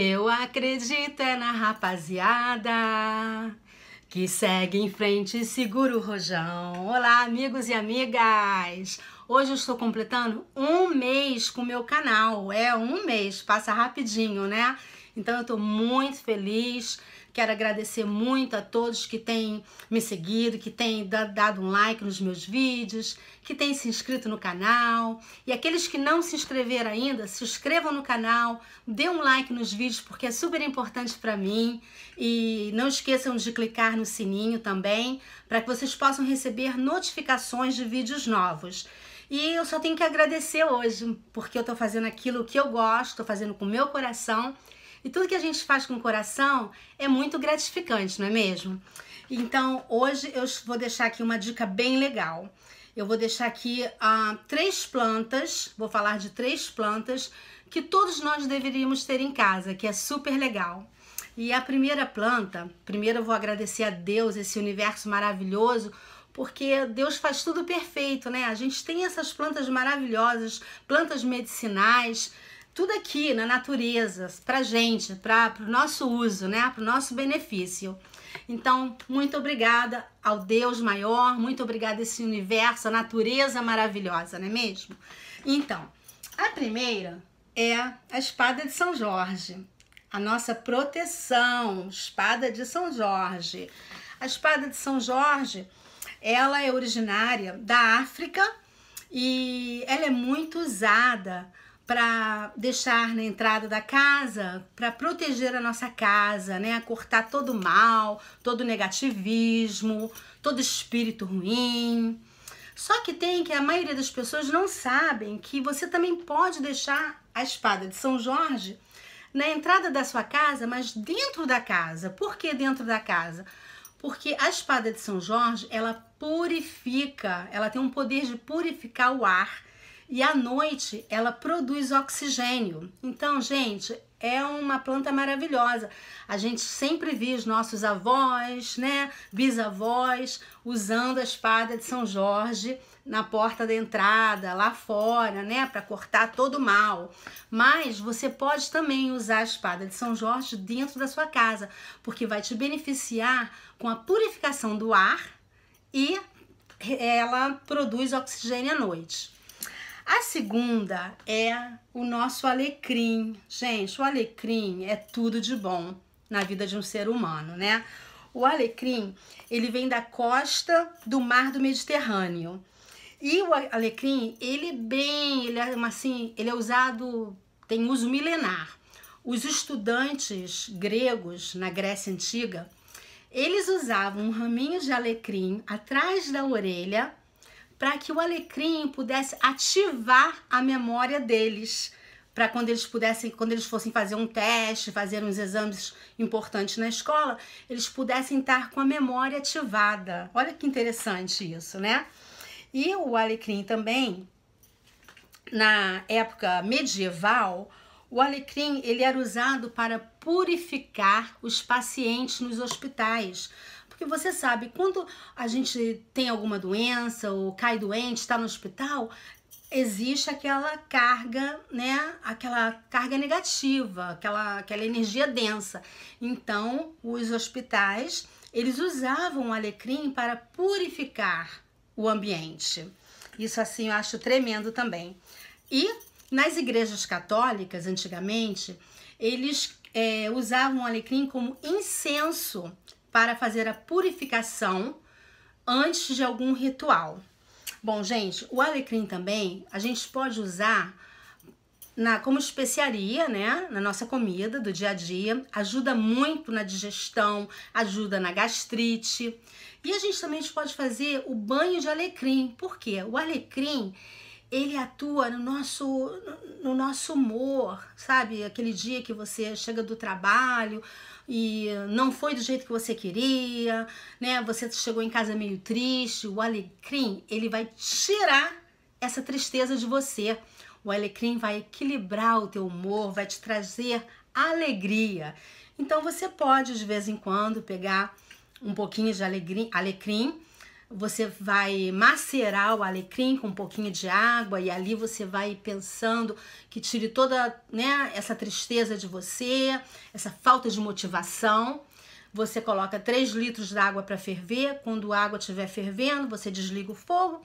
Eu acredito é na rapaziada que segue em frente e segura o rojão. Olá, amigos e amigas! Hoje eu estou completando um mês com o meu canal. É um mês, passa rapidinho, né? Então eu estou muito feliz. Quero agradecer muito a todos que têm me seguido, que têm dado um like nos meus vídeos, que têm se inscrito no canal. E aqueles que não se inscreveram ainda, se inscrevam no canal, dê um like nos vídeos porque é super importante para mim. E não esqueçam de clicar no sininho também para que vocês possam receber notificações de vídeos novos. E eu só tenho que agradecer hoje, porque eu estou fazendo aquilo que eu gosto, estou fazendo com o meu coração e tudo que a gente faz com o coração é muito gratificante, não é mesmo? Então, hoje eu vou deixar aqui uma dica bem legal. Eu vou deixar aqui uh, três plantas, vou falar de três plantas que todos nós deveríamos ter em casa, que é super legal. E a primeira planta, primeiro eu vou agradecer a Deus, esse universo maravilhoso, porque Deus faz tudo perfeito, né? A gente tem essas plantas maravilhosas, plantas medicinais, tudo aqui na natureza, para gente, para o nosso uso, né? para o nosso benefício. Então, muito obrigada ao Deus maior, muito obrigada a esse universo, a natureza maravilhosa, não é mesmo? Então, a primeira é a espada de São Jorge, a nossa proteção, espada de São Jorge. A espada de São Jorge, ela é originária da África e ela é muito usada para deixar na entrada da casa, para proteger a nossa casa, né? Cortar todo mal, todo negativismo, todo espírito ruim. Só que tem que a maioria das pessoas não sabem que você também pode deixar a espada de São Jorge na entrada da sua casa, mas dentro da casa. Por que dentro da casa? Porque a espada de São Jorge, ela purifica, ela tem um poder de purificar o ar e à noite ela produz oxigênio. Então, gente, é uma planta maravilhosa. A gente sempre vê os nossos avós, né, bisavós, usando a espada de São Jorge na porta da entrada, lá fora, né, para cortar todo o mal. Mas você pode também usar a espada de São Jorge dentro da sua casa, porque vai te beneficiar com a purificação do ar e eh, ela produz oxigênio à noite. A segunda é o nosso alecrim. Gente, o alecrim é tudo de bom na vida de um ser humano, né? O alecrim, ele vem da costa do mar do Mediterrâneo. E o alecrim, ele é bem, ele é assim, ele é usado, tem uso milenar. Os estudantes gregos na Grécia antiga, eles usavam um raminho de alecrim atrás da orelha para que o alecrim pudesse ativar a memória deles, para quando eles pudessem, quando eles fossem fazer um teste, fazer uns exames importantes na escola, eles pudessem estar com a memória ativada. Olha que interessante isso, né? E o alecrim também, na época medieval, o alecrim ele era usado para purificar os pacientes nos hospitais porque você sabe, quando a gente tem alguma doença ou cai doente, está no hospital, existe aquela carga, né? Aquela carga negativa, aquela, aquela energia densa. Então, os hospitais, eles usavam o alecrim para purificar o ambiente. Isso assim eu acho tremendo também. E nas igrejas católicas, antigamente, eles é, usavam o alecrim como incenso para fazer a purificação antes de algum ritual. Bom, gente, o alecrim também a gente pode usar na, como especiaria, né, na nossa comida do dia a dia, ajuda muito na digestão, ajuda na gastrite. E a gente também pode fazer o banho de alecrim, porque o alecrim ele atua no nosso, no nosso humor, sabe? Aquele dia que você chega do trabalho e não foi do jeito que você queria, né? Você chegou em casa meio triste, o alecrim, ele vai tirar essa tristeza de você. O alecrim vai equilibrar o teu humor, vai te trazer alegria. Então você pode de vez em quando pegar um pouquinho de alecrim, alecrim você vai macerar o alecrim com um pouquinho de água e ali você vai pensando que tire toda né, essa tristeza de você, essa falta de motivação. Você coloca 3 litros d'água para ferver. Quando a água estiver fervendo, você desliga o fogo,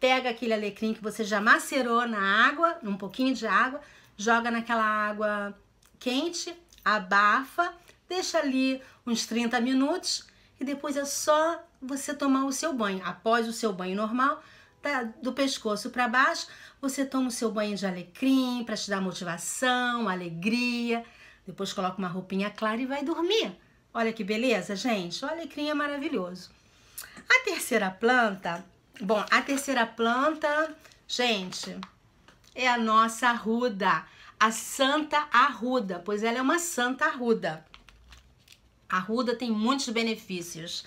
pega aquele alecrim que você já macerou na água, num pouquinho de água, joga naquela água quente, abafa, deixa ali uns 30 minutos e depois é só você tomar o seu banho. Após o seu banho normal, tá do pescoço para baixo, você toma o seu banho de alecrim para te dar motivação, alegria. Depois coloca uma roupinha clara e vai dormir. Olha que beleza, gente. O alecrim é maravilhoso. A terceira planta, bom, a terceira planta, gente, é a nossa arruda, a santa arruda, pois ela é uma santa arruda. A arruda tem muitos benefícios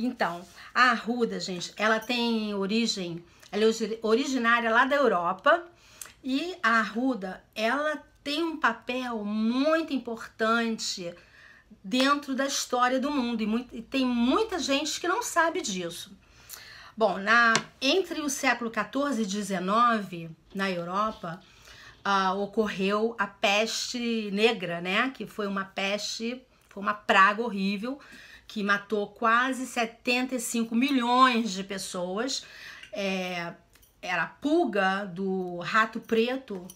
então, a arruda, gente, ela tem origem, ela é originária lá da Europa e a arruda, ela tem um papel muito importante dentro da história do mundo e, muito, e tem muita gente que não sabe disso. Bom, na, entre o século 14 e 19, na Europa, uh, ocorreu a peste negra, né? Que foi uma peste, foi uma praga horrível que matou quase 75 milhões de pessoas. É, era a pulga do rato preto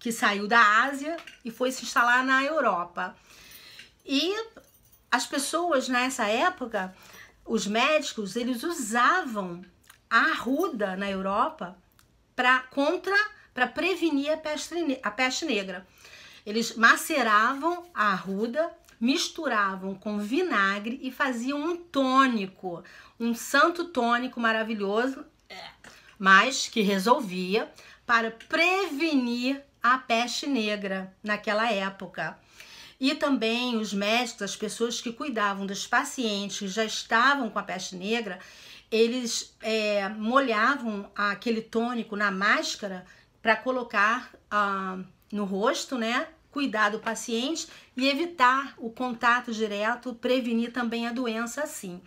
que saiu da Ásia e foi se instalar na Europa. E as pessoas nessa época, os médicos, eles usavam a arruda na Europa para contra para prevenir a peste, a peste negra. Eles maceravam a arruda misturavam com vinagre e faziam um tônico, um santo tônico maravilhoso, é, mas que resolvia para prevenir a peste negra naquela época. E também os médicos, as pessoas que cuidavam dos pacientes que já estavam com a peste negra, eles é, molhavam aquele tônico na máscara para colocar ah, no rosto, né? cuidar do paciente e evitar o contato direto, prevenir também a doença assim.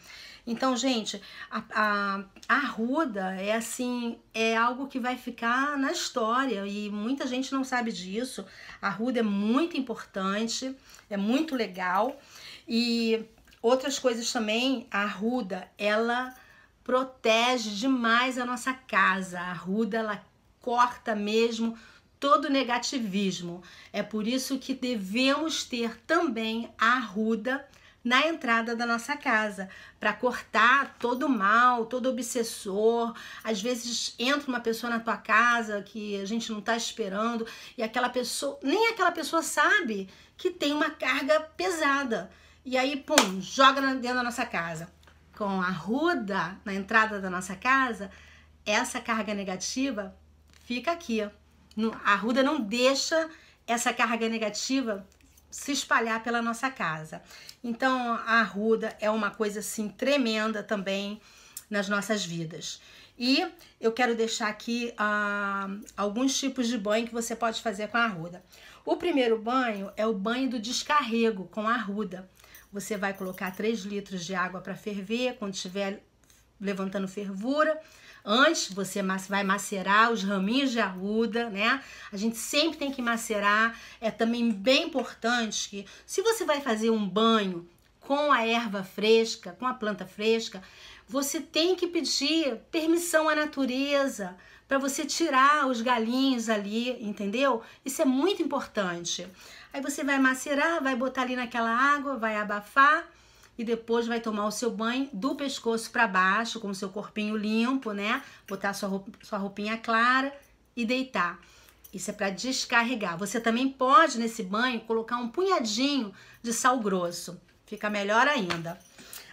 Então, gente, a, a, a ruda é assim, é algo que vai ficar na história e muita gente não sabe disso. A ruda é muito importante, é muito legal e outras coisas também. A ruda, ela protege demais a nossa casa. A ruda, ela corta mesmo todo negativismo. É por isso que devemos ter também a arruda na entrada da nossa casa, para cortar todo mal, todo obsessor. Às vezes entra uma pessoa na tua casa que a gente não está esperando e aquela pessoa, nem aquela pessoa sabe que tem uma carga pesada. E aí, pum, joga dentro da nossa casa. Com a ruda na entrada da nossa casa, essa carga negativa fica aqui, a ruda não deixa essa carga negativa se espalhar pela nossa casa. Então, a ruda é uma coisa assim tremenda também nas nossas vidas. E eu quero deixar aqui ah, alguns tipos de banho que você pode fazer com a arruda. O primeiro banho é o banho do descarrego com a arruda. Você vai colocar 3 litros de água para ferver, quando estiver levantando fervura, Antes você vai macerar os raminhos de arruda, né? A gente sempre tem que macerar. É também bem importante que se você vai fazer um banho com a erva fresca, com a planta fresca, você tem que pedir permissão à natureza para você tirar os galinhos ali, entendeu? Isso é muito importante. Aí você vai macerar, vai botar ali naquela água, vai abafar e depois vai tomar o seu banho do pescoço para baixo, com o seu corpinho limpo, né? Botar sua, roupa, sua roupinha clara e deitar. Isso é para descarregar. Você também pode, nesse banho, colocar um punhadinho de sal grosso. Fica melhor ainda.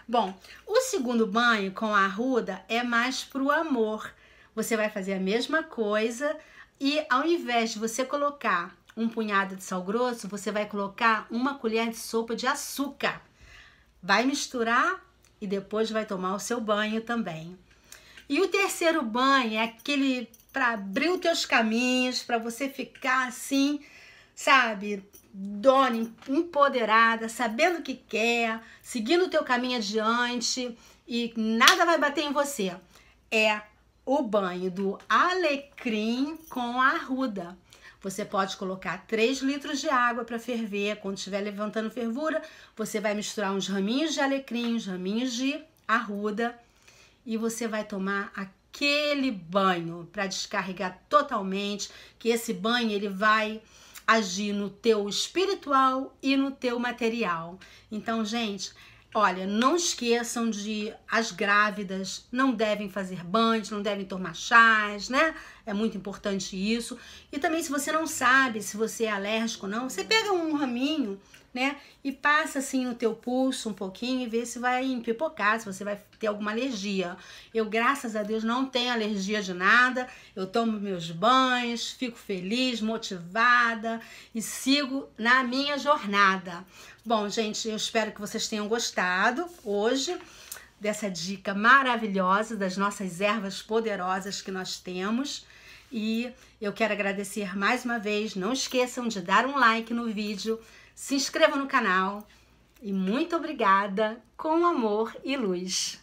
Bom, o segundo banho com a arruda é mais para o amor. Você vai fazer a mesma coisa e ao invés de você colocar um punhado de sal grosso, você vai colocar uma colher de sopa de açúcar. Vai misturar e depois vai tomar o seu banho também. E o terceiro banho é aquele para abrir os teus caminhos, para você ficar assim, sabe, dona, empoderada, sabendo o que quer, seguindo o teu caminho adiante e nada vai bater em você. É o banho do alecrim com a arruda. Você pode colocar 3 litros de água para ferver. Quando estiver levantando fervura, você vai misturar uns raminhos de alecrim, uns raminhos de arruda e você vai tomar aquele banho para descarregar totalmente, que esse banho ele vai agir no teu espiritual e no teu material. Então, gente, Olha, não esqueçam de as grávidas não devem fazer banhos, não devem tomar chás, né? É muito importante isso. E também se você não sabe se você é alérgico ou não, você pega um raminho né? E passa assim no teu pulso um pouquinho e vê se vai empipocar, se você vai ter alguma alergia. Eu, graças a Deus, não tenho alergia de nada. Eu tomo meus banhos, fico feliz, motivada e sigo na minha jornada. Bom, gente, eu espero que vocês tenham gostado hoje dessa dica maravilhosa das nossas ervas poderosas que nós temos. E eu quero agradecer mais uma vez. Não esqueçam de dar um like no vídeo se inscreva no canal e muito obrigada com amor e luz.